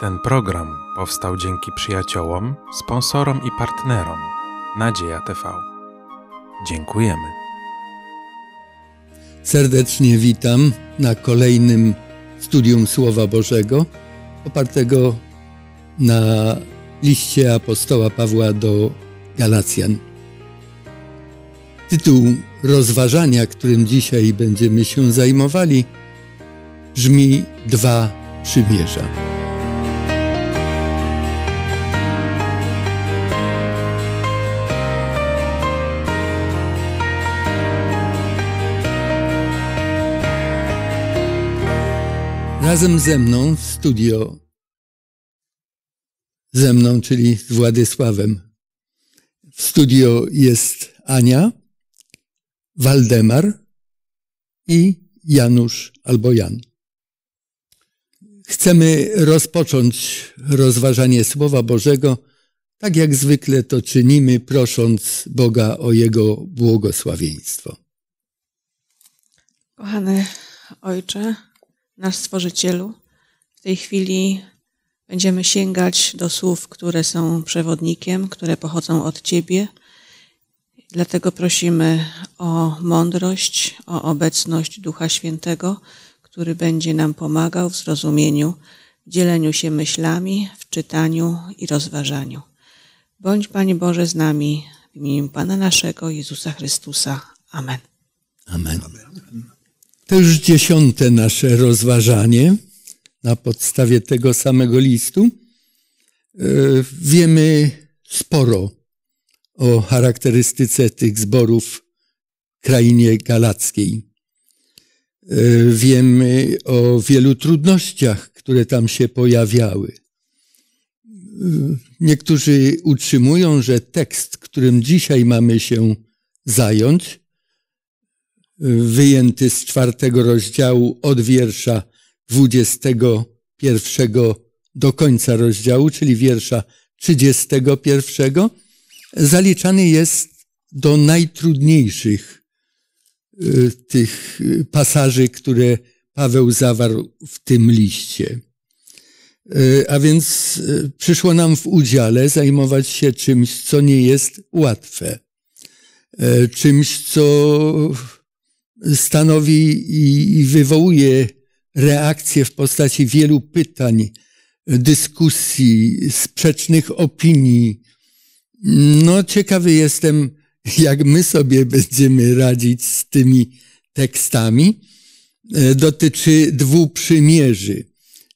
Ten program powstał dzięki przyjaciołom, sponsorom i partnerom Nadzieja TV. Dziękujemy. Serdecznie witam na kolejnym studium Słowa Bożego, opartego na liście apostoła Pawła do Galacjan. Tytuł rozważania, którym dzisiaj będziemy się zajmowali, brzmi Dwa przymierza. Razem ze mną w studio, ze mną, czyli z Władysławem, w studio jest Ania, Waldemar i Janusz albo Jan. Chcemy rozpocząć rozważanie Słowa Bożego, tak jak zwykle to czynimy, prosząc Boga o Jego błogosławieństwo. Kochany Ojcze, nasz Stworzycielu. W tej chwili będziemy sięgać do słów, które są przewodnikiem, które pochodzą od Ciebie. Dlatego prosimy o mądrość, o obecność Ducha Świętego, który będzie nam pomagał w zrozumieniu, w dzieleniu się myślami, w czytaniu i rozważaniu. Bądź Panie Boże z nami w imieniu Pana naszego Jezusa Chrystusa. Amen. Amen. Amen. To już dziesiąte nasze rozważanie na podstawie tego samego listu. E, wiemy sporo o charakterystyce tych zborów w krainie galackiej. E, wiemy o wielu trudnościach, które tam się pojawiały. E, niektórzy utrzymują, że tekst, którym dzisiaj mamy się zająć, wyjęty z czwartego rozdziału od wiersza 21 do końca rozdziału, czyli wiersza 31, zaliczany jest do najtrudniejszych y, tych y, pasaży, które Paweł zawarł w tym liście. Y, a więc przyszło nam w udziale zajmować się czymś, co nie jest łatwe, czymś, co stanowi i, wywołuje reakcję w postaci wielu pytań, dyskusji, sprzecznych opinii. No, ciekawy jestem, jak my sobie będziemy radzić z tymi tekstami. E, dotyczy dwóch przymierzy.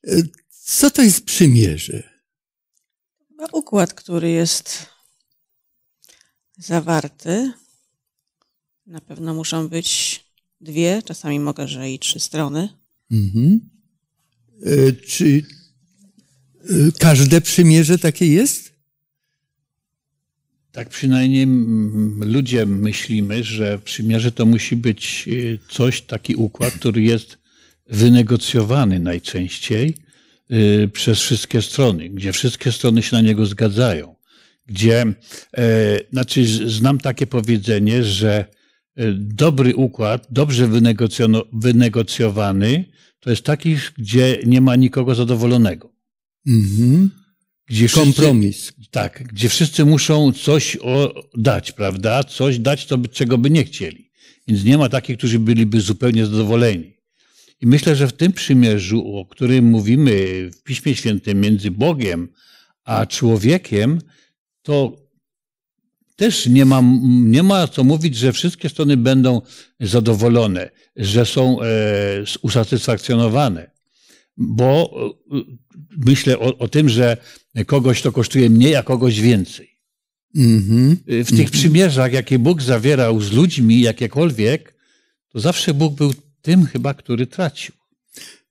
E, co to jest przymierze? Układ, który jest zawarty. Na pewno muszą być dwie, czasami mogę, że i trzy strony. Mhm. E, czy e, każde przymierze takie jest? Tak przynajmniej ludzie myślimy, że przymierze to musi być e, coś, taki układ, który jest wynegocjowany najczęściej e, przez wszystkie strony, gdzie wszystkie strony się na niego zgadzają. Gdzie, znaczy, znam takie powiedzenie, że Y, dobry układ, dobrze wynegocjowany, to jest taki, gdzie nie ma nikogo zadowolonego. Mhm. Gdzie Kompromis. tak, gdzie wszyscy muszą coś dać, prawda? Coś dać, to, czego by nie chcieli. Więc nie ma takich, którzy byliby zupełnie zadowoleni. I myślę, że w tym przymierzu, o którym mówimy w Piśmie Świętym między Bogiem a człowiekiem, to też nie ma, nie ma co mówić, że wszystkie strony będą zadowolone, że są e, usatysfakcjonowane, bo e, myślę o, o tym, że kogoś to kosztuje mniej, a kogoś więcej. Mm-hmm. W tych mhm. przymierzach, jakie Bóg zawierał z ludźmi, jakiekolwiek, to zawsze Bóg był tym chyba, który tracił.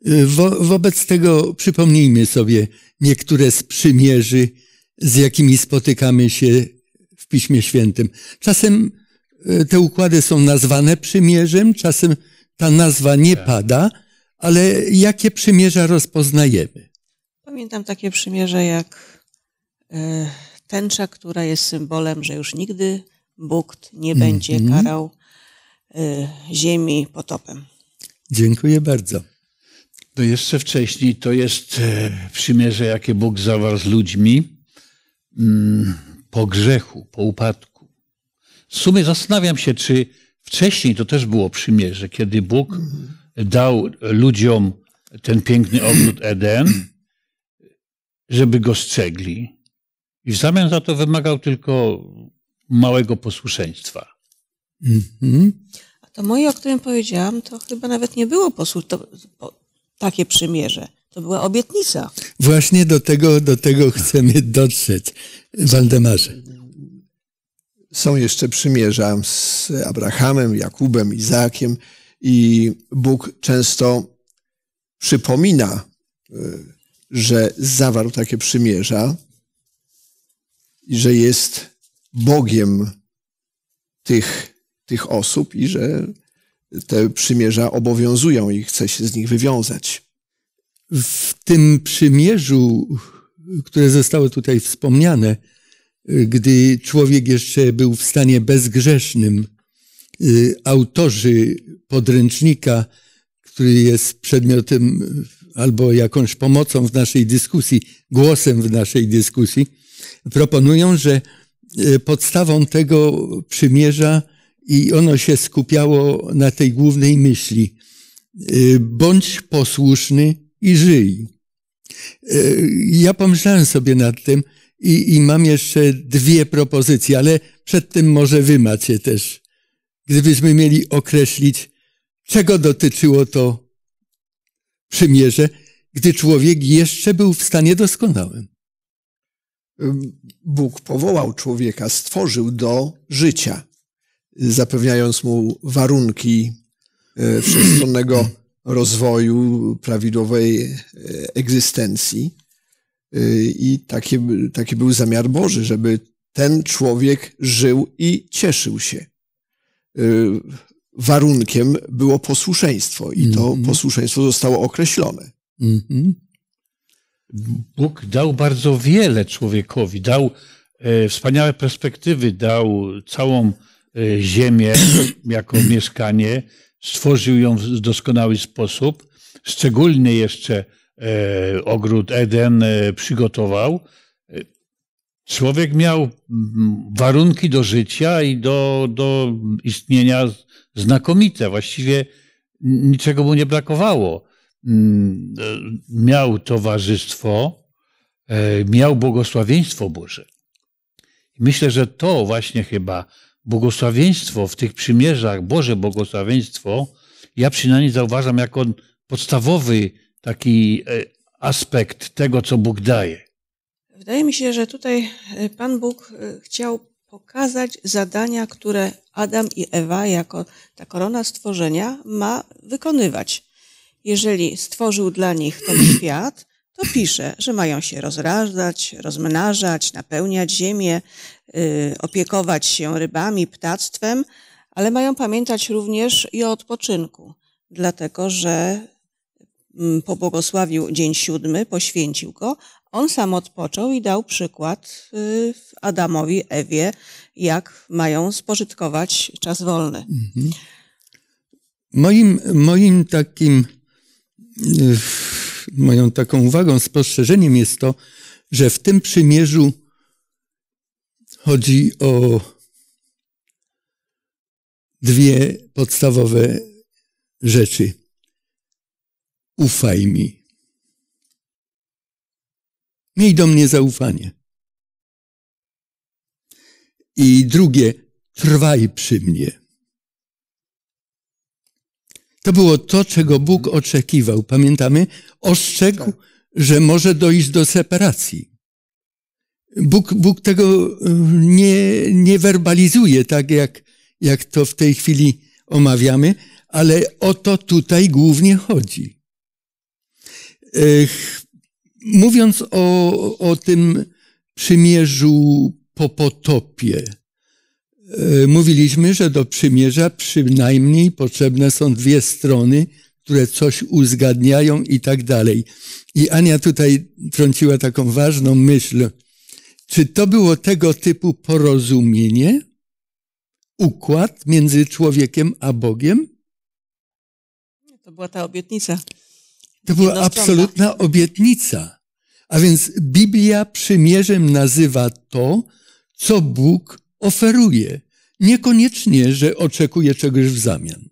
E, wo- wobec tego przypomnijmy sobie niektóre z przymierzy, z jakimi spotykamy się Piśmie Świętym. Czasem e, te układy są nazwane przymierzem, czasem ta nazwa nie tak. pada, ale jakie przymierza rozpoznajemy? Pamiętam takie przymierze jak e, tęcza, która jest symbolem, że już nigdy Bóg nie mm-hmm. będzie mm -hmm. karał e, ziemi potopem. Dziękuję bardzo. No jeszcze wcześniej to jest przymierze, jakie Bóg zawarł z ludźmi. Mm, po grzechu, po upadku. W sumie zastanawiam się, czy wcześniej to też było przymierze, kiedy Bóg dał ludziom ten piękny ogród Eden, żeby go strzegli. I w zamian za to wymagał tylko małego posłuszeństwa. Mhm. A to moje, o którym powiedziałam, to chyba nawet nie było posłu- to, po, takie przymierze. To była obietnica. Właśnie do tego, do tego chcemy dotrzeć, Waldemarze. Są jeszcze przymierza z Abrahamem, Jakubem, Izakiem i Bóg często przypomina, y, że zawarł takie przymierza i że jest Bogiem tych, tych osób i że te przymierza obowiązują i chce się z nich wywiązać. W tym przymierzu, które zostało tutaj wspomniane, gdy człowiek jeszcze był w stanie bezgrzesznym, y, autorzy podręcznika, który jest przedmiotem albo jakąś pomocą w naszej dyskusji, głosem w naszej dyskusji, proponują, że y, podstawą tego przymierza i ono się skupiało na tej głównej myśli. Y, bądź posłuszny i żyj. E, ja pomyślałem sobie nad tym i, i mam jeszcze dwie propozycje, ale przed tym może wy macie też. Gdybyśmy mieli określić, czego dotyczyło to przymierze, gdy człowiek jeszcze był w stanie doskonałym. Bóg powołał człowieka, stworzył do życia, zapewniając mu warunki e, wszechstronnego rozwoju, prawidłowej e, egzystencji. E, I taki, taki był zamiar Boży, żeby ten człowiek żył i cieszył się. E, warunkiem było posłuszeństwo, i to mm -hmm. posłuszeństwo zostało określone. Mm -hmm. Bóg dał bardzo wiele człowiekowi, dał wspaniałe perspektywy, dał całą ziemię jako mieszkanie, stworzył ją w doskonały sposób. Szczególnie jeszcze e, ogród Eden e, przygotował. Człowiek miał warunki do życia i do, do istnienia znakomite. Właściwie niczego mu nie brakowało. E, miał towarzystwo, miał błogosławieństwo Boże. Myślę, że to właśnie chyba błogosławieństwo w tych przymierzach, Boże błogosławieństwo, ja przynajmniej zauważam jako podstawowy taki e, aspekt tego, co Bóg daje. Wydaje mi się, że tutaj e, Pan Bóg e, chciał pokazać zadania, które Adam i Ewa jako ta korona stworzenia ma wykonywać. Jeżeli stworzył dla nich ten świat, to pisze, że mają się rozrażać, rozmnażać, napełniać ziemię, yy, opiekować się rybami, ptactwem, ale mają pamiętać również i o odpoczynku, dlatego że mm, pobłogosławił dzień siódmy, poświęcił go. On sam odpoczął i dał przykład y, Adamowi, Ewie, jak mają spożytkować czas wolny. Mhm. Moim, moim takim y, moją taką uwagą, spostrzeżeniem jest to, że w tym przymierzu chodzi o dwie podstawowe rzeczy. Ufaj mi. Miej do mnie zaufanie. I drugie, trwaj przy mnie. To było to, czego Bóg oczekiwał. Pamiętamy? Ostrzegł, tak. że może dojść do separacji. Bóg, Bóg tego e, nie, nie werbalizuje, tak jak, jak to w tej chwili omawiamy, ale o to tutaj głównie chodzi. Mówiąc o, o tym przymierzu po potopie, E, mówiliśmy, że do przymierza przynajmniej potrzebne są dwie strony, które coś uzgadniają i tak dalej. I Ania tutaj trąciła taką ważną myśl. Czy to było tego typu porozumienie? Układ między człowiekiem a Bogiem? To była ta obietnica. To była absolutna obietnica. A więc Biblia przymierzem nazywa to, co Bóg oferuje, niekoniecznie, że oczekuje czegoś w zamian.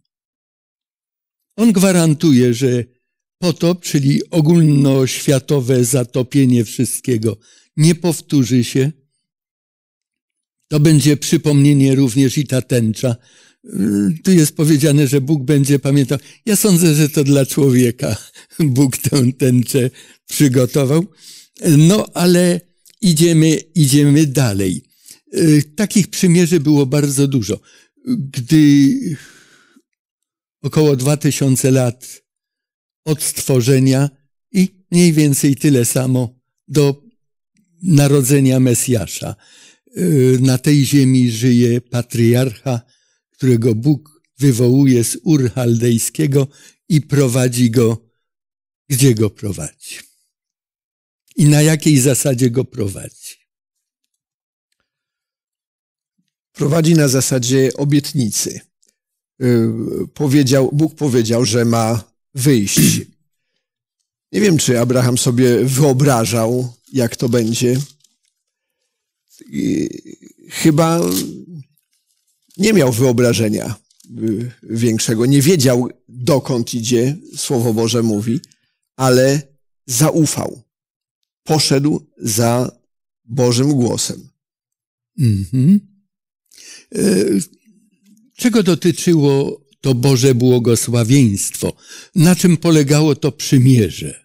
On gwarantuje, że potop, czyli ogólnoświatowe zatopienie wszystkiego, nie powtórzy się. To będzie przypomnienie również i ta tęcza. Tu jest powiedziane, że Bóg będzie pamiętał. Ja sądzę, że to dla człowieka Bóg tę tęczę przygotował. No ale idziemy, idziemy dalej. Y, takich przymierzy było bardzo dużo. Gdy około 2000 lat od stworzenia i mniej więcej tyle samo do narodzenia Mesjasza. Y, na tej ziemi żyje patriarcha, którego Bóg wywołuje z Ur Chaldejskiego i prowadzi go, gdzie go prowadzi i na jakiej zasadzie go prowadzi. prowadzi na zasadzie obietnicy. Y, powiedział, Bóg powiedział, że ma wyjść. Nie wiem, czy Abraham sobie wyobrażał, jak to będzie. chyba nie miał wyobrażenia y, większego. Nie wiedział, dokąd idzie, Słowo Boże mówi, ale zaufał. Poszedł za Bożym głosem. Mhm. E, czego dotyczyło to Boże błogosławieństwo? Na czym polegało to przymierze?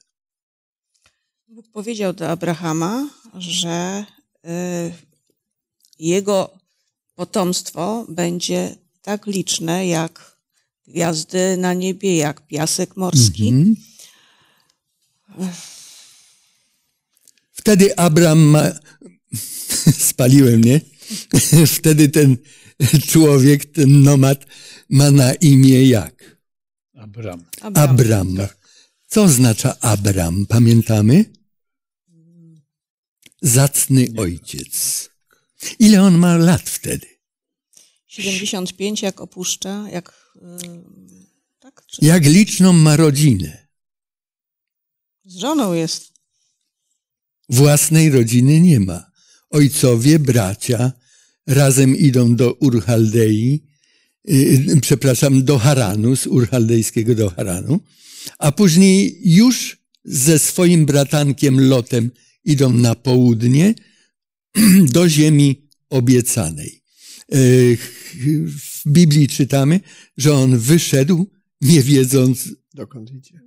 Bóg powiedział do Abrahama, że e, jego potomstwo będzie tak liczne jak gwiazdy na niebie, jak piasek morski. Mhm. Wtedy Abraham ma... spaliłem, nie? Wtedy ten człowiek, ten nomad ma na imię jak? Abram. Abram. Abram. Tak. Co oznacza Abram? Pamiętamy? Zacny ojciec. Ile on ma lat wtedy? 75, jak opuszcza, jak. Yy, tak, czy... Jak liczną ma rodzinę? Z żoną jest. Własnej rodziny nie ma ojcowie, bracia razem idą do Urchaldei, y, y, przepraszam, do Haranu, z Urchaldejskiego do Haranu, a później już ze swoim bratankiem Lotem idą na południe do ziemi obiecanej. Y, w Biblii czytamy, że on wyszedł, nie wiedząc dokąd idzie.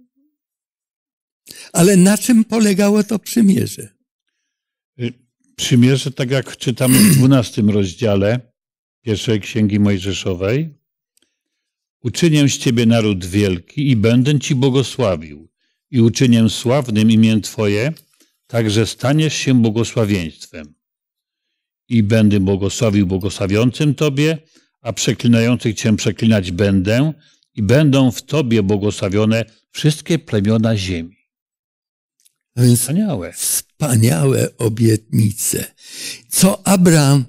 Ale na czym polegało to przymierze? Przymierze, tak jak czytamy w 12 rozdziale pierwszej Księgi Mojżeszowej, uczynię z ciebie naród wielki i będę ci błogosławił i uczynię sławnym imię twoje, tak że staniesz się błogosławieństwem. I będę błogosławił błogosławiącym tobie, a przeklinających cię przeklinać będę i będą w tobie błogosławione wszystkie plemiona ziemi wspaniałe. Wspaniałe obietnice. Co Abraham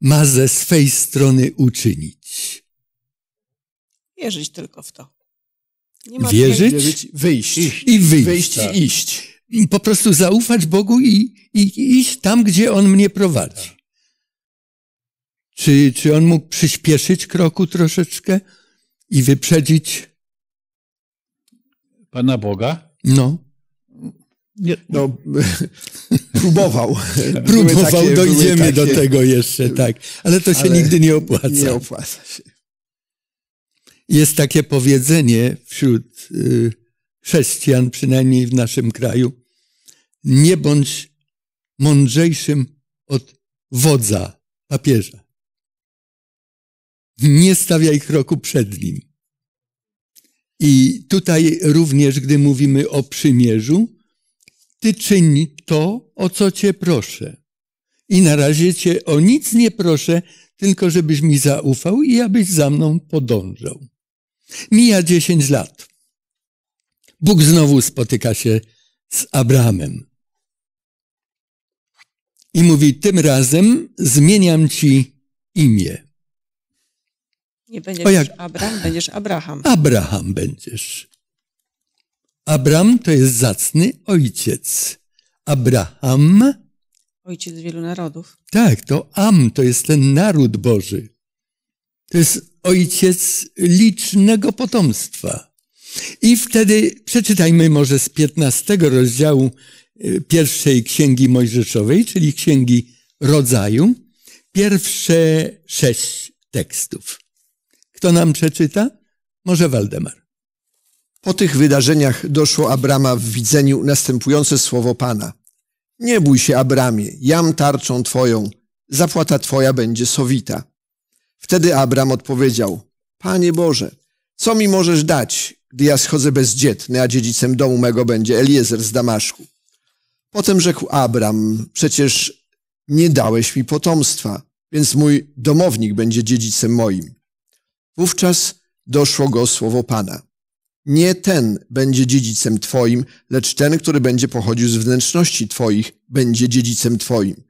ma ze swej strony uczynić? Wierzyć tylko w to. Wierzyć, wierzyć, wyjść. I wyjść. Wyjść tak. i iść. Po prostu zaufać Bogu i, i iść tam, gdzie On mnie prowadzi. Tak. Czy, czy On mógł przyspieszyć kroku troszeczkę i wyprzedzić? Pana Boga? No. Nie. No, próbował. próbował, takie, dojdziemy no takie... do tego jeszcze, tak. Ale to się Ale nigdy nie opłaca. Nie opłaca się. Jest takie powiedzenie wśród y, chrześcijan, przynajmniej w naszym kraju, nie bądź mądrzejszym od wodza, papieża. Nie stawiaj kroku przed nim. I tutaj również, gdy mówimy o przymierzu, ty czyni to, o co cię proszę. I na razie cię o nic nie proszę, tylko żebyś mi zaufał i abyś za mną podążał. Mija dziesięć lat. Bóg znowu spotyka się z Abrahamem. I mówi, tym razem zmieniam ci imię. Nie będziesz o jak... Abram, będziesz Abraham. Abraham będziesz. Abram to jest zacny ojciec. Abraham. Ojciec wielu narodów. Tak, to Am to jest ten naród Boży. To jest ojciec licznego potomstwa. I wtedy przeczytajmy może z 15 rozdziału y, pierwszej księgi mojżeszowej, czyli księgi rodzaju, pierwsze sześć tekstów. Kto nam przeczyta? Może Waldemar. Po tych wydarzeniach doszło Abrama w widzeniu następujące słowo Pana. Nie bój się, Abramie, jam tarczą Twoją, zapłata Twoja będzie sowita. Wtedy Abram odpowiedział, Panie Boże, co mi możesz dać, gdy ja schodzę bezdzietny, a dziedzicem domu mego będzie Eliezer z Damaszku? Potem rzekł Abram, przecież nie dałeś mi potomstwa, więc mój domownik będzie dziedzicem moim. Wówczas doszło go słowo Pana. Nie ten będzie dziedzicem Twoim, lecz ten, który będzie pochodził z wnętrzności Twoich, będzie dziedzicem Twoim.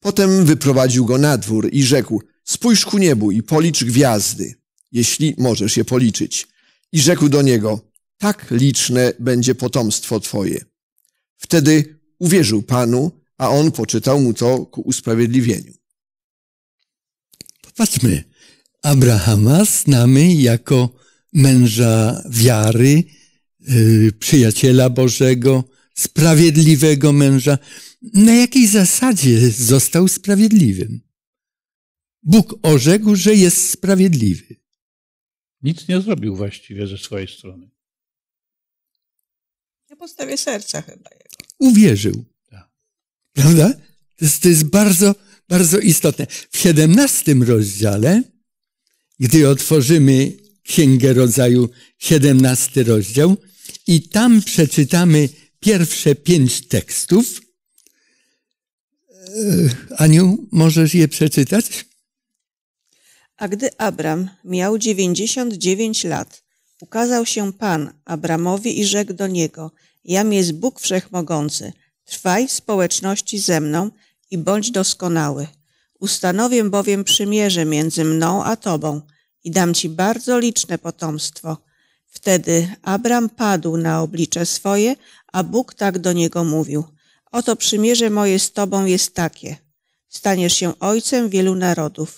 Potem wyprowadził go na dwór i rzekł, spójrz ku niebu i policz gwiazdy, jeśli możesz je policzyć. I rzekł do niego, tak liczne będzie potomstwo Twoje. Wtedy uwierzył Panu, a on poczytał mu to ku usprawiedliwieniu. Popatrzmy, Abrahama znamy jako męża wiary, y, przyjaciela Bożego, sprawiedliwego męża. Na jakiej zasadzie został sprawiedliwym? Bóg orzekł, że jest sprawiedliwy. Nic nie zrobił właściwie ze swojej strony. Na podstawie serca chyba. Uwierzył. Tak. Prawda? To jest, to jest bardzo, bardzo istotne. W 17 rozdziale, gdy otworzymy Księgę Rodzaju, 17 rozdział, i tam przeczytamy pierwsze pięć tekstów. E, Aniu, możesz je przeczytać? A gdy Abram miał dziewięćdziesiąt dziewięć lat, ukazał się Pan Abramowi i rzekł do niego: Jam jest Bóg Wszechmogący, trwaj w społeczności ze mną i bądź doskonały. Ustanowię bowiem przymierze między mną a Tobą – i dam ci bardzo liczne potomstwo. Wtedy Abram padł na oblicze swoje, a Bóg tak do niego mówił. Oto przymierze moje z tobą jest takie. Staniesz się ojcem wielu narodów.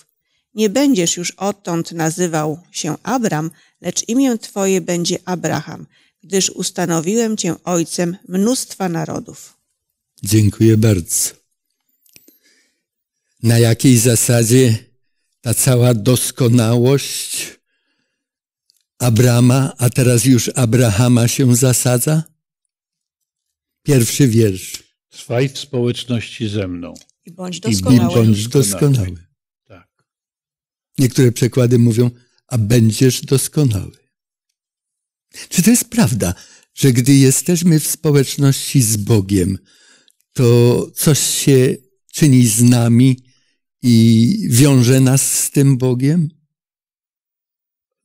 Nie będziesz już odtąd nazywał się Abram, lecz imię twoje będzie Abraham, gdyż ustanowiłem cię ojcem mnóstwa narodów. Dziękuję bardzo. Na jakiej zasadzie ta cała doskonałość Abrama, a teraz już Abrahama się zasadza? Pierwszy wiersz. Trwaj w społeczności ze mną. I bądź doskonały. I bądź doskonały. Tak. Niektóre przekłady mówią, a będziesz doskonały. Czy to jest prawda, że gdy jesteśmy w społeczności z Bogiem, to coś się czyni z nami, i wiąże nas z tym Bogiem?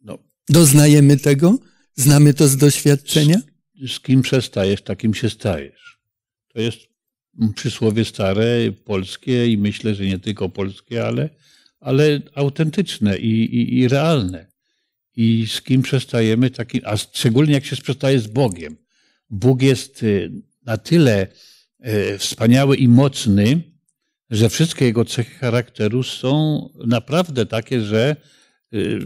No. Doznajemy tego? Znamy to z doświadczenia? Z, z kim przestajesz, takim się stajesz. To jest przysłowie stare, polskie i myślę, że nie tylko polskie, ale, ale autentyczne i, i, i realne. I z kim przestajemy, takim. a szczególnie jak się przestaje z Bogiem. Bóg jest y, na tyle y, wspaniały i mocny, że wszystkie jego cechy charakteru są naprawdę takie, że y,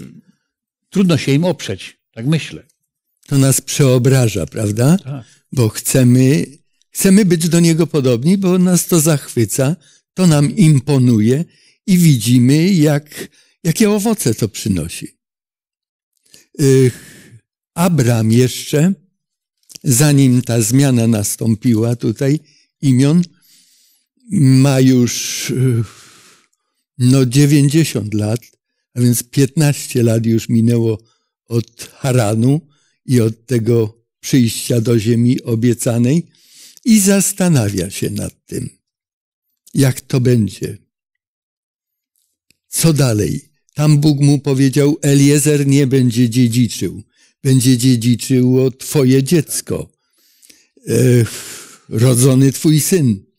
trudno się im oprzeć. Tak myślę. To nas przeobraża, prawda? Tak. Bo chcemy, chcemy być do niego podobni, bo nas to zachwyca, to nam imponuje i widzimy, jak, jakie owoce to przynosi. Y, Abram jeszcze, zanim ta zmiana nastąpiła tutaj imion, ma już y, no 90 lat, a więc 15 lat już minęło od Haranu i od tego przyjścia do ziemi obiecanej i zastanawia się nad tym, jak to będzie. Co dalej? Tam Bóg mu powiedział, Eliezer nie będzie dziedziczył, będzie dziedziczyło twoje dziecko, e, rodzony twój syn.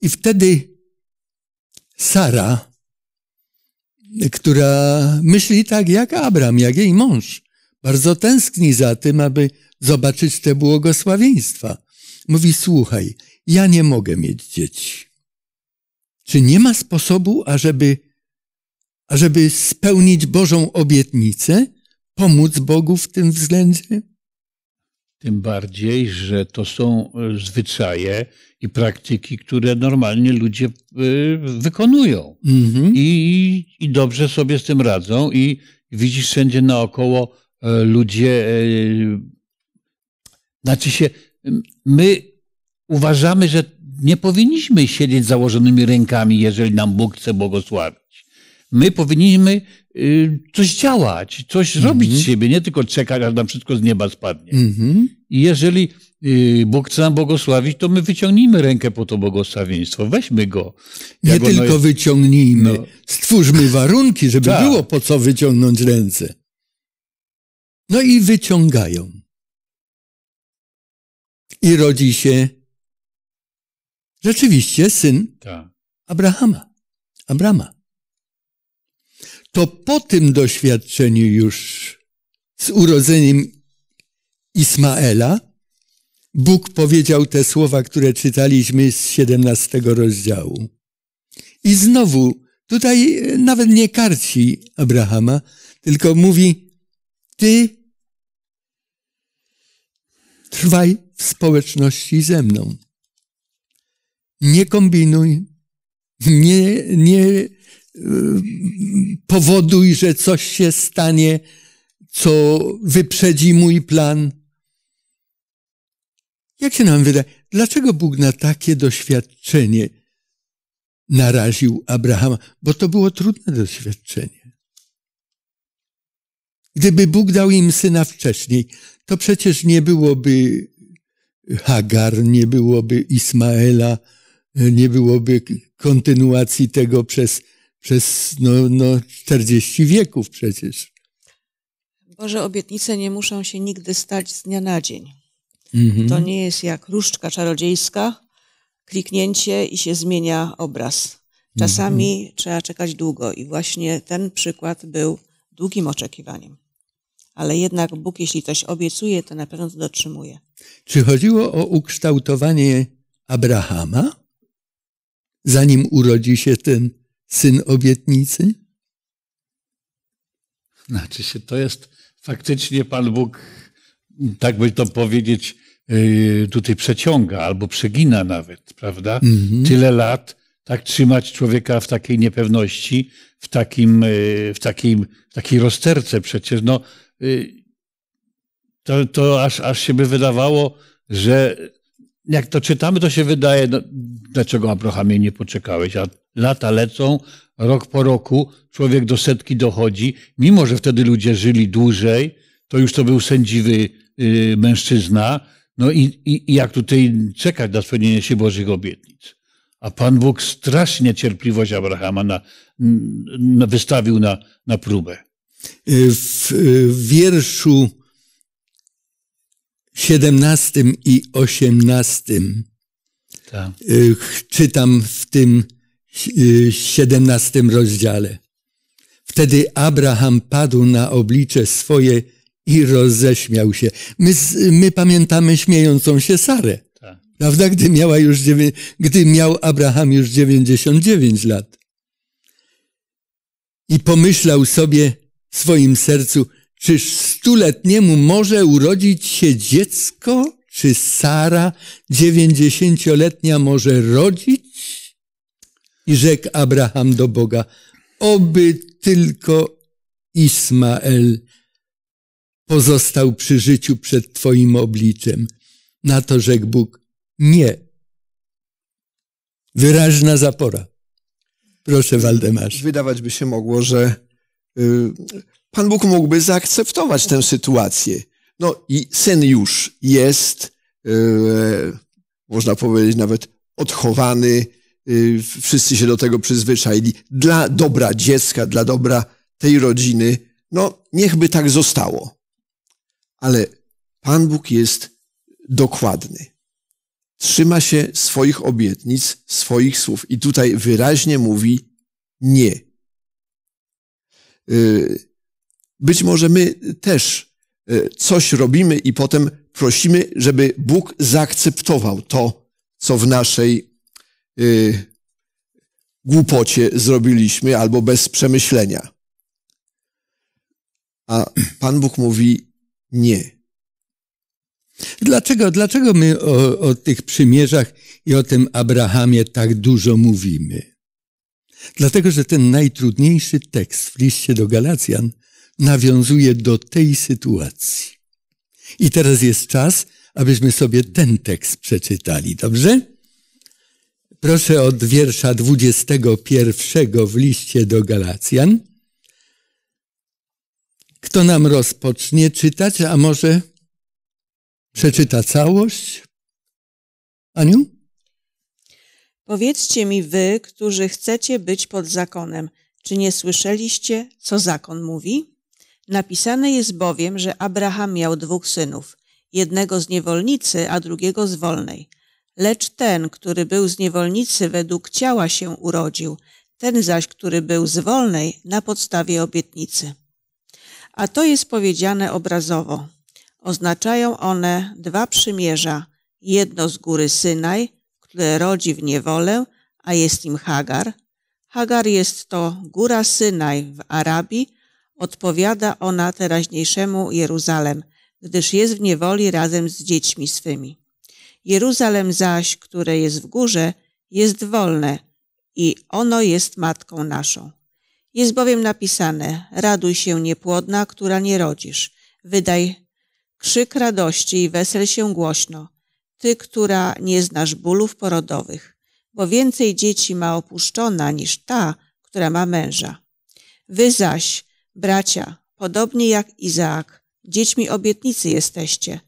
I wtedy Sara, która myśli tak jak Abraham, jak jej mąż, bardzo tęskni za tym, aby zobaczyć te błogosławieństwa. Mówi: Słuchaj, ja nie mogę mieć dzieci. Czy nie ma sposobu, ażeby, ażeby spełnić Bożą obietnicę, pomóc Bogu w tym względzie? Tym bardziej, że to są e, zwyczaje i praktyki, które normalnie ludzie e, wykonują. Mhm. I, I dobrze sobie z tym radzą. I widzisz wszędzie naokoło e, ludzie. Znaczy się, my uważamy, że nie powinniśmy siedzieć założonymi rękami, jeżeli nam Bóg chce błogosławić. My powinniśmy Y, coś działać, coś mhm. robić z siebie, nie tylko czekać, aż nam wszystko z nieba spadnie. Mhm. I jeżeli y, Bóg chce nam błogosławić, to my wyciągnijmy rękę po to błogosławieństwo, weźmy go. nie tylko jest... wyciągnijmy, no. stwórzmy warunki, żeby tak. było po co wyciągnąć ręce. No i wyciągają. I rodzi się rzeczywiście syn tak. Abrahama, Abrama to po tym doświadczeniu już z urodzeniem Ismaela, Bóg powiedział te słowa, które czytaliśmy z 17 rozdziału. I znowu, tutaj nawet nie karci Abrahama, tylko mówi, ty trwaj w społeczności ze mną. Nie kombinuj, nie, nie powoduj, że coś się stanie, co wyprzedzi mój plan. Jak się nam wydaje, dlaczego Bóg na takie doświadczenie naraził Abrahama? Bo to było trudne doświadczenie. Gdyby Bóg dał im syna wcześniej, to przecież nie byłoby Hagar, nie byłoby Ismaela, nie byłoby kontynuacji tego przez przez no, no 40 wieków przecież. Boże obietnice nie muszą się nigdy stać z dnia na dzień. Mhm. To nie jest jak różdżka czarodziejska, kliknięcie i się zmienia obraz. Czasami mhm. trzeba czekać długo i właśnie ten przykład był długim oczekiwaniem. Ale jednak Bóg, jeśli coś obiecuje, to na pewno to dotrzymuje. Czy chodziło o ukształtowanie Abrahama, zanim urodzi się ten syn obietnicy? Znaczy się, to jest faktycznie Pan Bóg, tak by to powiedzieć, yy, tutaj przeciąga albo przegina nawet, prawda? Mhm. Tyle lat tak trzymać człowieka w takiej niepewności, w, takim, yy, w, takim, w takiej rozterce przecież. No, yy, to, to aż, aż się by wydawało, że jak to czytamy, to się wydaje, no, dlaczego Abrahamie nie poczekałeś, a Lata lecą, rok po roku człowiek do setki dochodzi, mimo że wtedy ludzie żyli dłużej, to już to był sędziwy y, mężczyzna. No i, i, i jak tutaj czekać na spełnienie się Bożych obietnic? A Pan Bóg strasznie cierpliwość Abrahama na, na, wystawił na, na próbę. Y, y, w wierszu 17 i 18 tak. czytam w tym 17 rozdziale. Wtedy Abraham padł na oblicze swoje i roześmiał się. My, my pamiętamy śmiejącą się Sarę. Tak. Prawda? Gdy, miała już, gdy miał Abraham już 99 lat. I pomyślał sobie w swoim sercu, czyż stuletniemu może urodzić się dziecko? Czy Sara dziewięćdziesięcioletnia może rodzić? I rzekł Abraham do Boga, oby tylko Ismael pozostał przy życiu przed Twoim obliczem. Na to rzekł Bóg, nie. Wyraźna zapora. Proszę, Waldemarz. Wydawać by się mogło, że y, Pan Bóg mógłby zaakceptować tę sytuację. No i syn już jest, y, można powiedzieć, nawet odchowany, Y, wszyscy się do tego przyzwyczaili. Dla dobra dziecka, dla dobra tej rodziny, no niechby tak zostało. Ale Pan Bóg jest dokładny. Trzyma się swoich obietnic, swoich słów i tutaj wyraźnie mówi nie. Y, być może my też y, coś robimy i potem prosimy, żeby Bóg zaakceptował to, co w naszej y, głupocie zrobiliśmy albo bez przemyślenia. A Pan Bóg mówi nie. Dlaczego, dlaczego my o, o tych przymierzach i o tym Abrahamie tak dużo mówimy? Dlatego, że ten najtrudniejszy tekst w liście do Galacjan nawiązuje do tej sytuacji. I teraz jest czas, abyśmy sobie ten tekst przeczytali, dobrze? proszę od wiersza 21 w liście do Galacjan. Kto nam rozpocznie czytać, a może przeczyta całość? Aniu? Powiedzcie mi wy, którzy chcecie być pod zakonem, czy nie słyszeliście, co zakon mówi? Napisane jest bowiem, że Abraham miał dwóch synów, jednego z niewolnicy, a drugiego z wolnej – Lecz ten, który był z niewolnicy według ciała się urodził, ten zaś, który był z wolnej na podstawie obietnicy. A to jest powiedziane obrazowo. Oznaczają one dwa przymierza, jedno z góry Synaj, które rodzi w niewolę, a jest im Hagar. Hagar jest to góra Synaj w Arabii, odpowiada ona teraźniejszemu Jeruzalem, gdyż jest w niewoli razem z dziećmi swymi. Jeruzalem zaś, które jest w górze, jest wolne i ono jest matką naszą. Jest bowiem napisane, raduj się niepłodna, która nie rodzisz, wydaj krzyk radości i wesel się głośno, ty, która nie znasz bólów porodowych, bo więcej dzieci ma opuszczona niż ta, która ma męża. Wy zaś, bracia, podobnie jak Izaak, dziećmi obietnicy jesteście,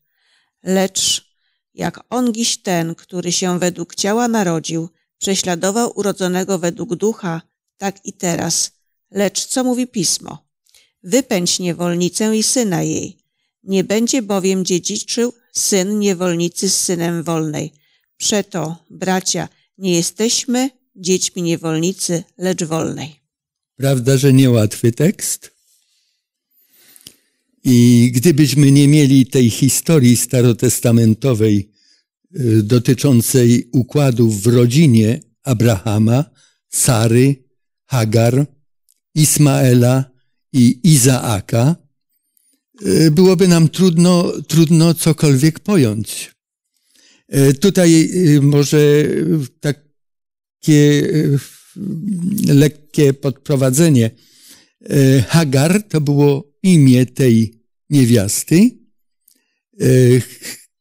lecz jak ongiś ten, który się według ciała narodził, prześladował urodzonego według ducha, tak i teraz. Lecz co mówi pismo? Wypędź niewolnicę i syna jej. Nie będzie bowiem dziedziczył syn niewolnicy z synem wolnej. Przeto, bracia, nie jesteśmy dziećmi niewolnicy, lecz wolnej. Prawda, że niełatwy tekst? I gdybyśmy nie mieli tej historii starotestamentowej e, dotyczącej układów w rodzinie Abrahama, Sary, Hagar, Ismaela i Izaaka, e, byłoby nam trudno, trudno cokolwiek pojąć. E, tutaj może takie lekkie podprowadzenie. Hagar to było imię tej niewiasty, e,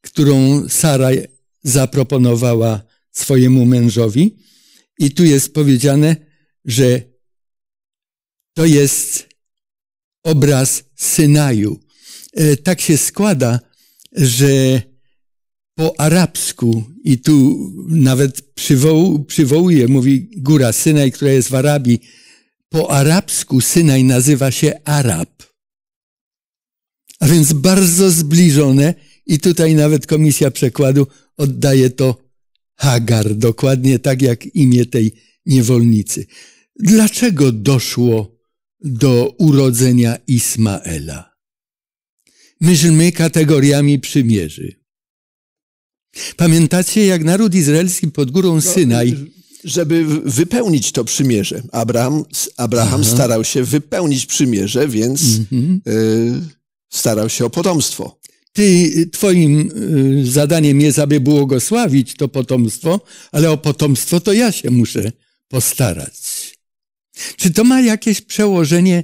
którą Sara zaproponowała swojemu mężowi. I tu jest powiedziane, że to jest obraz Synaju. E, tak się składa, że po arabsku, i tu nawet przywoł, przywołuje, mówi góra Synaj, która jest w Arabii, po arabsku Synaj nazywa się Arab a więc bardzo zbliżone i tutaj nawet komisja przekładu oddaje to Hagar, dokładnie tak jak imię tej niewolnicy. Dlaczego doszło do urodzenia Ismaela? Myślmy kategoriami przymierzy. Pamiętacie, jak naród izraelski pod górą no, Synaj. No, żeby wypełnić to przymierze. Abraham, Abraham starał się wypełnić przymierze, więc. Mm -hmm. y starał się o potomstwo. Ty, twoim y, zadaniem jest, aby błogosławić to potomstwo, ale o potomstwo to ja się muszę postarać. Czy to ma jakieś przełożenie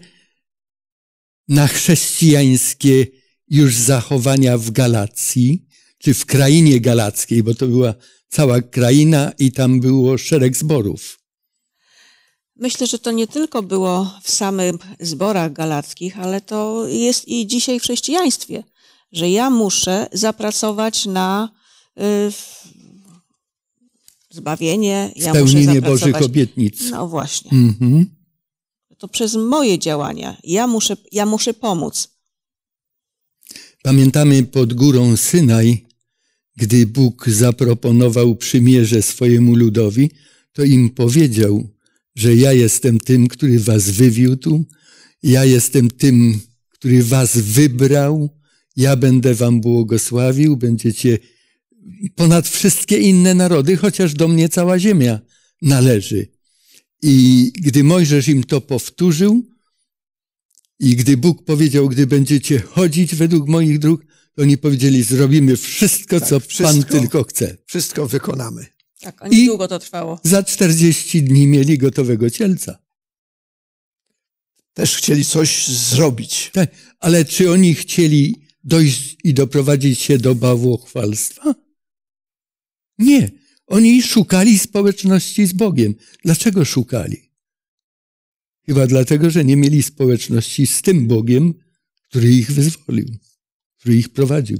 na chrześcijańskie już zachowania w Galacji, czy w krainie galackiej, bo to była cała kraina i tam było szereg zborów? Myślę, że to nie tylko było w samych zborach galackich, ale to jest i dzisiaj w chrześcijaństwie, że ja muszę zapracować na y, zbawienie, ja Spełnienie muszę Bożych obietnic. No właśnie. Mm-hmm. To przez moje działania. Ja muszę, ja muszę pomóc. Pamiętamy pod górą Synaj, gdy Bóg zaproponował przymierze swojemu ludowi, to im powiedział, że ja jestem tym, który was wywiódł, tu, ja jestem tym, który was wybrał, ja będę wam błogosławił, będziecie ponad wszystkie inne narody, chociaż do mnie cała ziemia należy. I gdy Mojżesz im to powtórzył, i gdy Bóg powiedział, gdy będziecie chodzić według moich dróg, to oni powiedzieli, zrobimy wszystko, tak, co wszystko, Pan tylko chce. Wszystko wykonamy. Tak, a niedługo to trwało. Za 40 dni mieli gotowego cielca. Też chcieli coś zrobić. Tak, ale czy oni chcieli dojść i doprowadzić się do bawłochwalstwa? Nie. Oni szukali społeczności z Bogiem. Dlaczego szukali? Chyba dlatego, że nie mieli społeczności z tym Bogiem, który ich wyzwolił, który ich prowadził.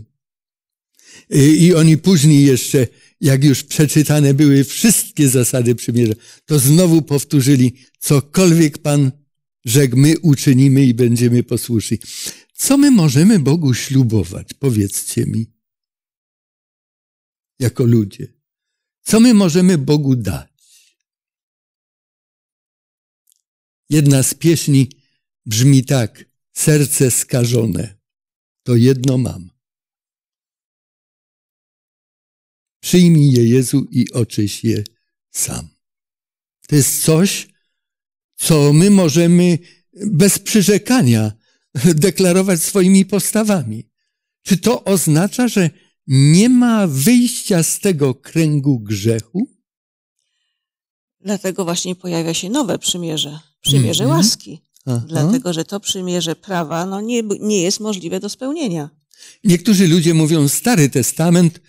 I, i oni później jeszcze jak już przeczytane były wszystkie zasady przymierza, to znowu powtórzyli, cokolwiek Pan rzekł, my uczynimy i będziemy posłuszni. Co my możemy Bogu ślubować? Powiedzcie mi. Jako ludzie. Co my możemy Bogu dać? Jedna z pieśni brzmi tak: Serce skażone, to jedno mam. Przyjmij je Jezu i oczyś je sam. To jest coś, co my możemy bez przyrzekania deklarować swoimi postawami. Czy to oznacza, że nie ma wyjścia z tego kręgu grzechu? Dlatego właśnie pojawia się nowe przymierze, przymierze mm -hmm. łaski. Aha. Dlatego, że to przymierze prawa no, nie, nie jest możliwe do spełnienia. Niektórzy ludzie mówią, Stary Testament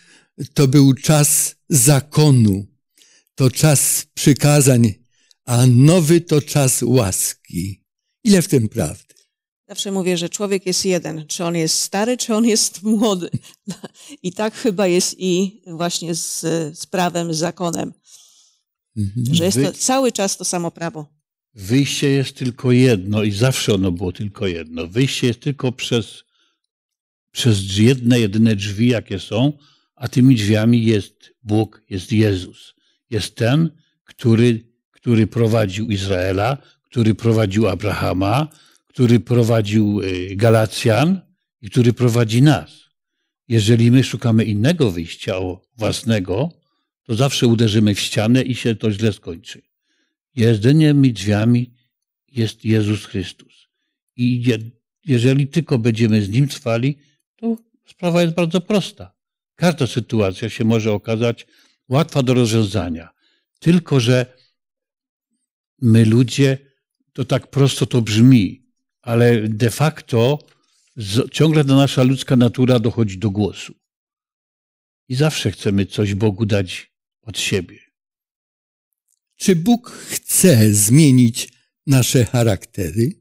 to był czas zakonu, to czas przykazań, a nowy to czas łaski. Ile w tym prawdy? Zawsze mówię, że człowiek jest jeden. Czy on jest stary, czy on jest młody. I tak chyba jest i właśnie z, z prawem, z zakonem. Mhm. Że jest to cały czas to samo prawo. Wyjście jest tylko jedno i zawsze ono było tylko jedno. Wyjście jest tylko przez, przez jedne, jedyne drzwi, jakie są, a tymi drzwiami jest Bóg, jest Jezus. Jest ten, który, który prowadził Izraela, który prowadził Abrahama, który prowadził y, Galacjan i który prowadzi nas. Jeżeli my szukamy innego wyjścia własnego, to zawsze uderzymy w ścianę i się to źle skończy. Jedynymi drzwiami jest Jezus Chrystus. I jeżeli tylko będziemy z Nim trwali, to sprawa jest bardzo prosta. Każda sytuacja się może okazać łatwa do rozwiązania. Tylko, że my ludzie, to tak prosto to brzmi, ale de facto ciągle ta nasza ludzka natura dochodzi do głosu. I zawsze chcemy coś Bogu dać od siebie. Czy Bóg chce zmienić nasze charaktery?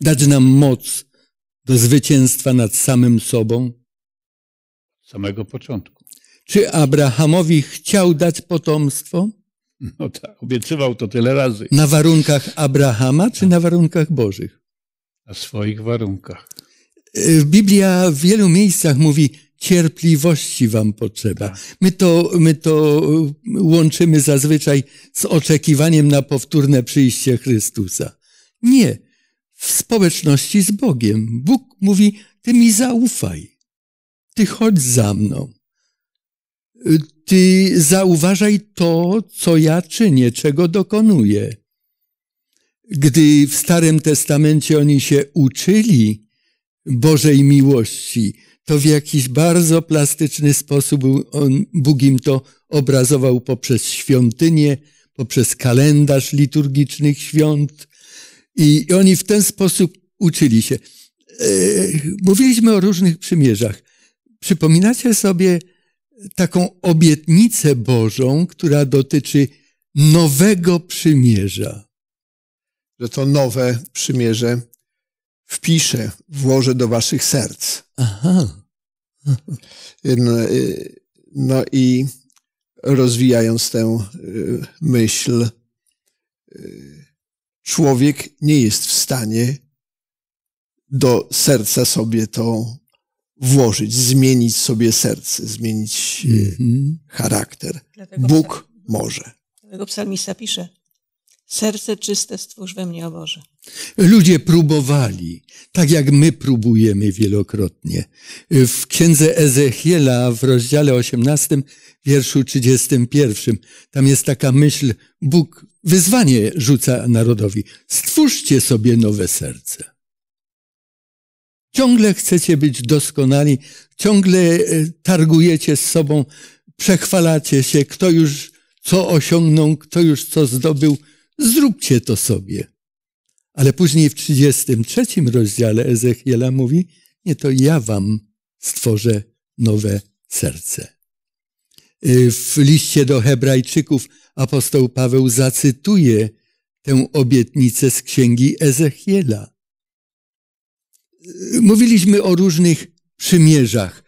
Dać nam moc do zwycięstwa nad samym sobą? samego początku. Czy Abrahamowi chciał dać potomstwo? No tak, obiecywał to tyle razy. Na warunkach Abrahama czy na warunkach Bożych? Na swoich warunkach. Y, Biblia w wielu miejscach mówi, cierpliwości wam potrzeba. Tak. My to, my to y, łączymy zazwyczaj z oczekiwaniem na powtórne przyjście Chrystusa. Nie. W społeczności z Bogiem. Bóg mówi, ty mi zaufaj ty chodź za mną. Ty zauważaj to, co ja czynię, czego dokonuję. Gdy w Starym Testamencie oni się uczyli Bożej miłości, to w jakiś bardzo plastyczny sposób on, Bóg im to obrazował poprzez świątynię, poprzez kalendarz liturgicznych świąt. I oni w ten sposób uczyli się. E, mówiliśmy o różnych przymierzach. Przypominacie sobie taką obietnicę Bożą, która dotyczy nowego przymierza. Że to nowe przymierze wpiszę, włożę do waszych serc. Aha. No, no i rozwijając tę y, myśl, y, człowiek nie jest w stanie do serca sobie to włożyć, zmienić sobie serce, zmienić mm-hmm. charakter. Dlatego Bóg psalmista, może. Dlatego psalmista pisze, serce czyste stwórz we mnie, o Boże. Ludzie próbowali, tak jak my próbujemy wielokrotnie. W księdze Ezechiela w rozdziale 18, wierszu 31, tam jest taka myśl, Bóg wyzwanie rzuca narodowi, stwórzcie sobie nowe serce. Ciągle chcecie być doskonali, ciągle e, targujecie z sobą, przechwalacie się, kto już co osiągnął, kto już co zdobył. Zróbcie to sobie. Ale później w 33 rozdziale Ezechiela mówi: Nie, to ja wam stworzę nowe serce. E, w liście do Hebrajczyków apostoł Paweł zacytuje tę obietnicę z księgi Ezechiela mówiliśmy o różnych przymierzach.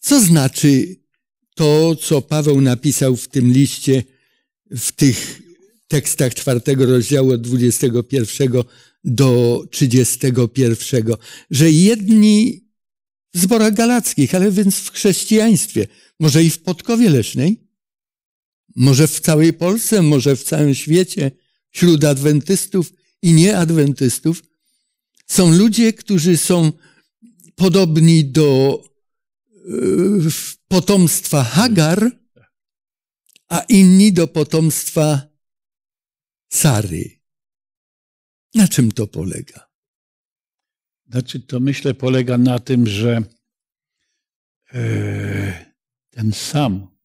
Co znaczy to, co Paweł napisał w tym liście, w tych tekstach czwartego rozdziału od 21 do 31, że jedni w zborach galackich, ale więc w chrześcijaństwie, może i w Podkowie Leśnej, może w całej Polsce, może w całym świecie, wśród adwentystów, i nieadwentystów, są ludzie, którzy są podobni do y, potomstwa Hagar, a inni do potomstwa Sary. Na czym to polega? Znaczy, to myślę polega na tym, że e, ten sam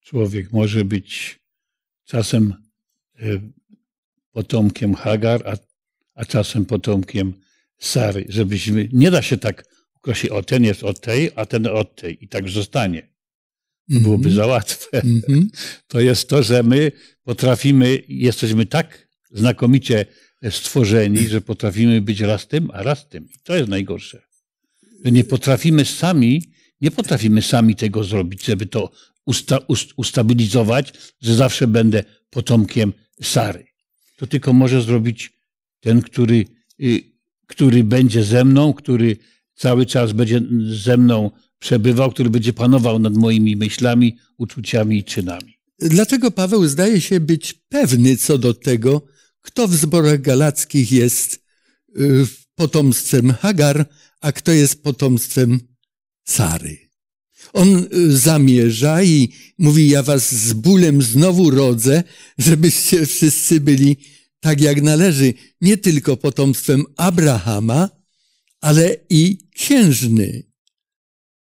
człowiek może być czasem e, potomkiem Hagar, a, a czasem potomkiem Sary, żebyśmy, nie da się tak określić, o ten jest od tej, a ten od tej i tak zostanie. Mm -hmm. Byłoby mhm. za łatwe. Mm -hmm. To jest to, że my potrafimy, jesteśmy tak znakomicie stworzeni, że potrafimy być raz tym, a raz tym. I to jest najgorsze. Że nie potrafimy sami, nie potrafimy sami tego zrobić, żeby to usta, ust, ustabilizować, że zawsze będę potomkiem Sary to tylko może zrobić ten, który, y, który będzie ze mną, który cały czas będzie ze mną przebywał, który będzie panował nad moimi myślami, uczuciami i czynami. Dlaczego Paweł zdaje się być pewny co do tego, kto w zborach galackich jest y, potomstwem Hagar, a kto jest potomstwem Sary? On y, zamierza i mówi, ja was z bólem znowu rodzę, żebyście wszyscy byli tak jak należy, nie tylko potomstwem Abrahama, ale i księżny,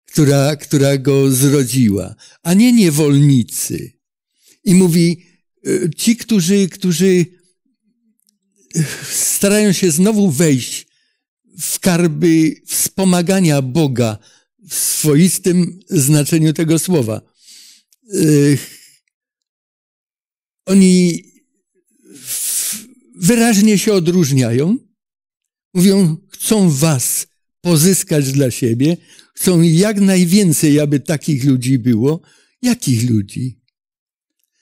która, która go zrodziła, a nie niewolnicy. I mówi, y, ci, którzy, którzy y, starają się znowu wejść w karby wspomagania Boga, w swoistym znaczeniu tego słowa. Oni wyraźnie się odróżniają. Mówią, chcą was pozyskać dla siebie, chcą jak najwięcej, aby takich ludzi było. Jakich ludzi?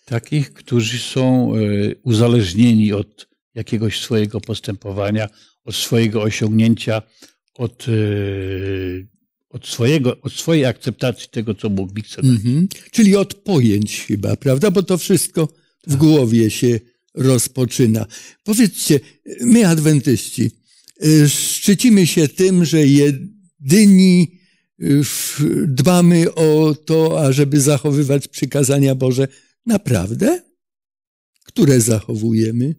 Takich, którzy są e, uzależnieni od jakiegoś swojego postępowania, od swojego osiągnięcia, od e, od, swojego, od swojej akceptacji tego, co Bóg mi chce. Mhm. Czyli od pojęć chyba, prawda? Bo to wszystko w tak. głowie się rozpoczyna. Powiedzcie, my adwentyści y, szczycimy się tym, że jedyni y, dbamy o to, ażeby zachowywać przykazania Boże. Naprawdę? Które zachowujemy?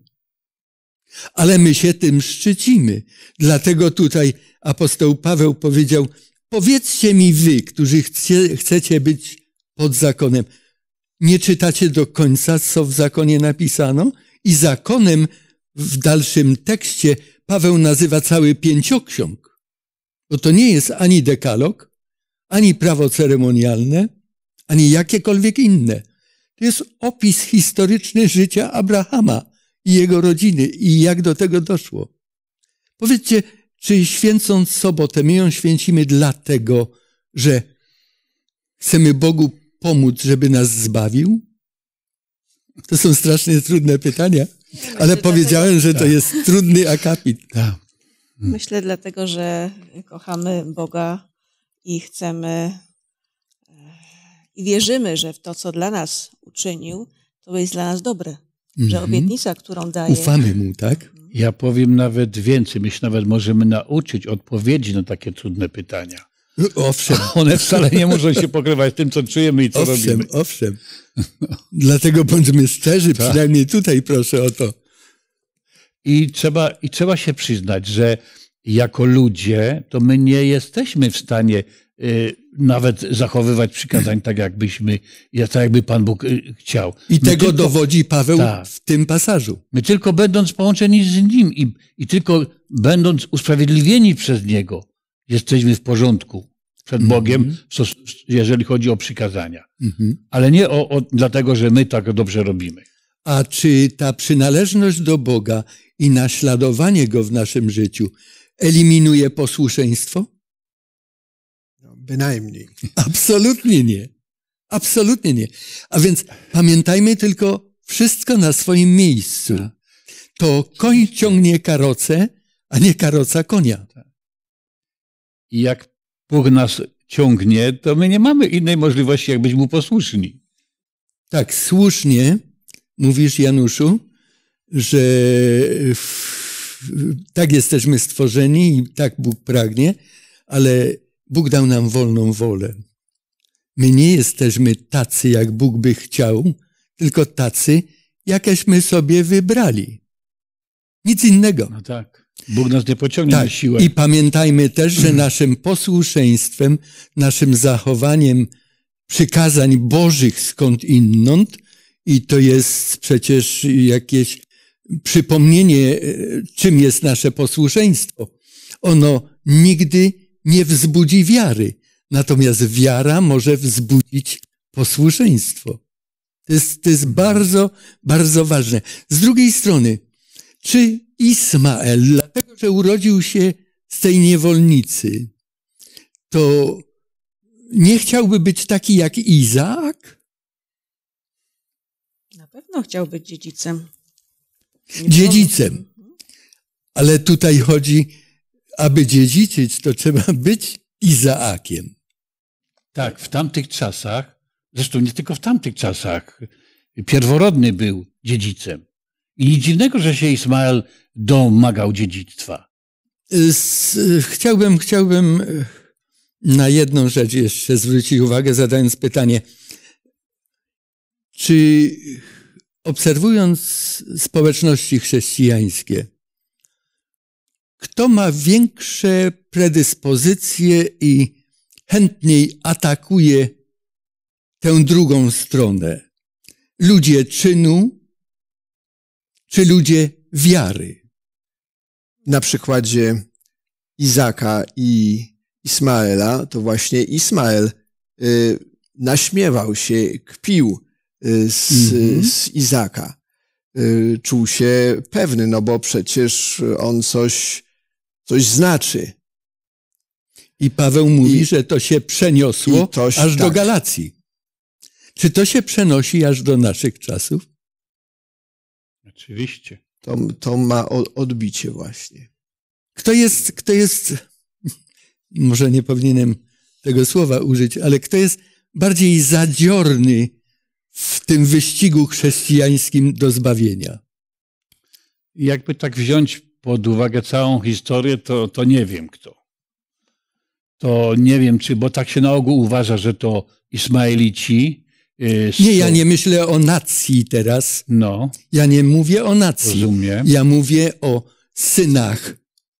Ale my się tym szczycimy. Dlatego tutaj apostoł Paweł powiedział, Powiedzcie mi wy, którzy chcie, chcecie być pod zakonem, nie czytacie do końca, co w zakonie napisano? I zakonem w dalszym tekście Paweł nazywa cały pięcioksiąg. Bo to nie jest ani dekalog, ani prawo ceremonialne, ani jakiekolwiek inne. To jest opis historyczny życia Abrahama i jego rodziny i jak do tego doszło. Powiedzcie, Czyli święcąc sobotę, my ją święcimy dlatego, że chcemy Bogu pomóc, żeby nas zbawił? To są strasznie trudne pytania, ale powiedziałem, że to tak. jest trudny akapit. Tak. Myślę dlatego, że kochamy Boga i chcemy e, i wierzymy, że w to, co dla nas uczynił, to jest dla nas dobre. Że mhm. obietnica, którą daje. Ufamy mu, tak? Ja powiem nawet więcej. My się nawet możemy nauczyć odpowiedzi na takie trudne pytania. Owszem. One wcale nie muszą się pokrywać tym, co czujemy i co owszem, robimy. Owszem, owszem. Dlatego bądźmy szczerzy, tak. przynajmniej tutaj proszę o to. I trzeba, I trzeba się przyznać, że jako ludzie to my nie jesteśmy w stanie Y, nawet zachowywać przykazań tak, jakbyśmy, tak jakby Pan Bóg y, chciał. I my tego tylko, dowodzi Paweł ta, w tym pasażu. My tylko będąc połączeni z Nim i, i tylko będąc usprawiedliwieni przez Niego, jesteśmy w porządku przed mhm. Bogiem, mm -hmm. jeżeli chodzi o przykazania. Mm -hmm. Ale nie o, o, dlatego, że my tak dobrze robimy. A czy ta przynależność do Boga i naśladowanie Go w naszym życiu eliminuje posłuszeństwo? Bynajmniej. Absolutnie nie. Absolutnie nie. A więc pamiętajmy tylko wszystko na swoim miejscu. Tak. To koń ciągnie karoce, a nie karoca konia. Tak. I jak Bóg nas ciągnie, to my nie mamy innej możliwości, jak być mu posłuszni. Tak, słusznie mówisz, Januszu, że w, tak jesteśmy stworzeni i tak Bóg pragnie, ale Bóg dał nam wolną wolę. My nie jesteśmy tacy, jak Bóg by chciał, tylko tacy, jakieśmy sobie wybrali. Nic innego. No tak. Bóg nas nie pociągnie tak. na siłę. I pamiętajmy też, że naszym posłuszeństwem, naszym zachowaniem przykazań Bożych skąd inąd, i to jest przecież jakieś przypomnienie, e, czym jest nasze posłuszeństwo. Ono nigdy nie wzbudzi wiary. Natomiast wiara może wzbudzić posłuszeństwo. To jest, to jest bardzo, bardzo ważne. Z drugiej strony, czy Ismael, dlatego że urodził się z tej niewolnicy, to nie chciałby być taki jak Izaak? Na pewno chciał być dziedzicem. Nie dziedzicem. Mhm. Ale tutaj chodzi aby dziedziczyć, to trzeba być Izaakiem. Tak, w tamtych czasach, zresztą nie tylko w tamtych czasach, pierworodny był dziedzicem. I nic dziwnego, że się Ismael domagał dziedzictwa. Chciałbym, chciałbym e, na jedną rzecz jeszcze zwrócić uwagę, zadając pytanie, czy obserwując społeczności chrześcijańskie, kto ma większe predyspozycje i chętniej atakuje tę drugą stronę. Ludzie czynu czy ludzie wiary? Na przykładzie Izaka i Ismaela, to właśnie Ismael y, naśmiewał się, kpił y, z, mhm. z, Izaka. Y, czuł się pewny, no bo przecież on coś coś znaczy. I Paweł mówi, I, że to się przeniosło toś, aż tak. do Galacji. Czy to się przenosi aż do naszych czasów? Oczywiście. To, to ma odbicie właśnie. Kto jest, kto jest, może nie powinienem tego słowa użyć, ale kto jest bardziej zadziorny w tym wyścigu chrześcijańskim do zbawienia? Jakby tak wziąć pod uwagę całą historię, to, to nie wiem kto. To nie wiem, czy, bo tak się na ogół uważa, że to Ismaelici. Yy, nie, ja nie myślę o nacji teraz. No. Ja nie mówię o nacji. Rozumiem. Ja mówię o synach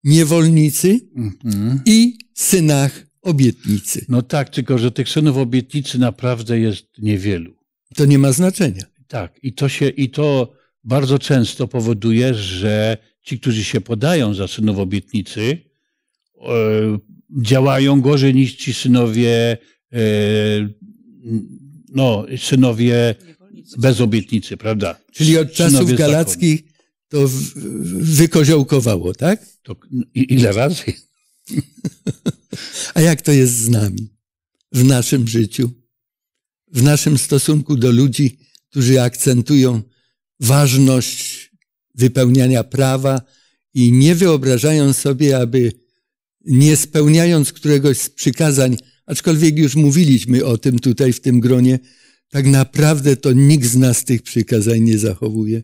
niewolnicy mhm. i synach obietnicy. No tak, tylko że tych synów obietnicy naprawdę jest niewielu. To nie ma znaczenia. Tak, i to się, i to bardzo często powoduje, że ci, którzy się podają za synów obietnicy, e, działają gorzej niż ci synowie, e, no, synowie bez obietnicy, prawda? Czyli od czasów galackich to wykoziołkowało, tak? To ile razy? A jak to jest z nami, w naszym życiu, w naszym stosunku do ludzi, którzy akcentują ważność wypełniania prawa i nie wyobrażają sobie, aby nie spełniając któregoś z przykazań, aczkolwiek już mówiliśmy o tym tutaj w tym gronie, tak naprawdę to nikt z nas tych przykazań nie zachowuje.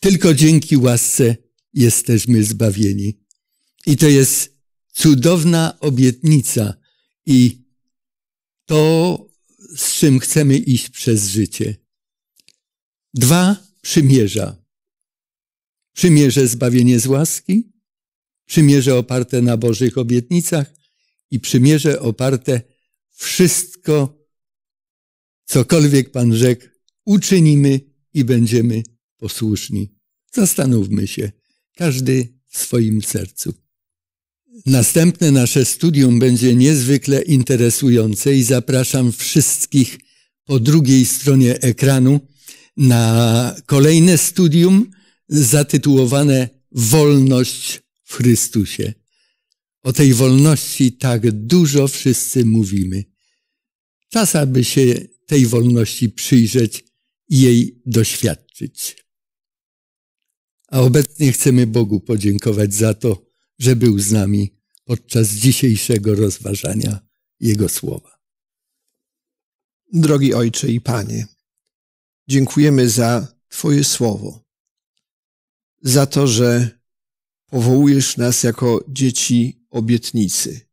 Tylko dzięki łasce jesteśmy zbawieni. I to jest cudowna obietnica i to, z czym chcemy iść przez życie. Dwa przymierza. Przymierze zbawienie z łaski, przymierze oparte na Bożych obietnicach i przymierze oparte wszystko, cokolwiek Pan rzekł, uczynimy i będziemy posłuszni. Zastanówmy się, każdy w swoim sercu. Następne nasze studium będzie niezwykle interesujące i zapraszam wszystkich po drugiej stronie ekranu na kolejne studium zatytułowane Wolność w Chrystusie. O tej wolności tak dużo wszyscy mówimy. Czas, aby się tej wolności przyjrzeć i jej doświadczyć. A obecnie chcemy Bogu podziękować za to, że był z nami podczas dzisiejszego rozważania Jego słowa. Drogi Ojcze i Panie, dziękujemy za Twoje słowo za to, że powołujesz nas jako dzieci obietnicy.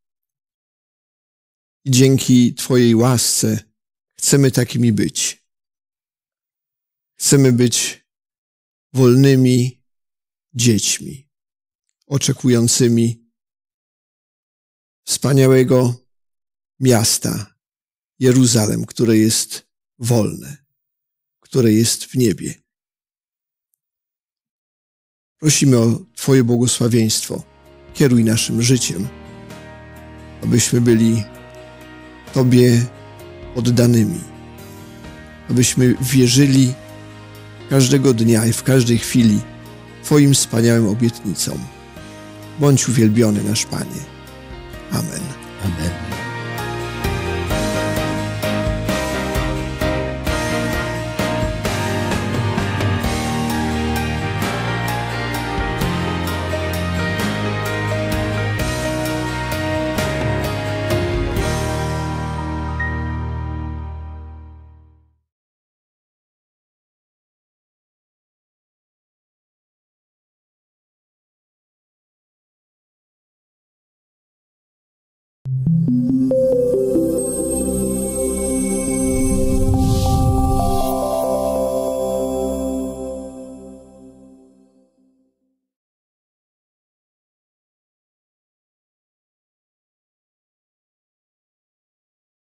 I dzięki Twojej łasce chcemy takimi być. Chcemy być wolnymi dziećmi, oczekującymi wspaniałego miasta, Jeruzalem, które jest wolne, które jest w niebie. Prosimy o Twoje błogosławieństwo. Kieruj naszym życiem, abyśmy byli Tobie oddanymi, abyśmy wierzyli każdego dnia i w każdej chwili Twoim wspaniałym obietnicom. Bądź uwielbiony nasz Panie. Amen. Amen.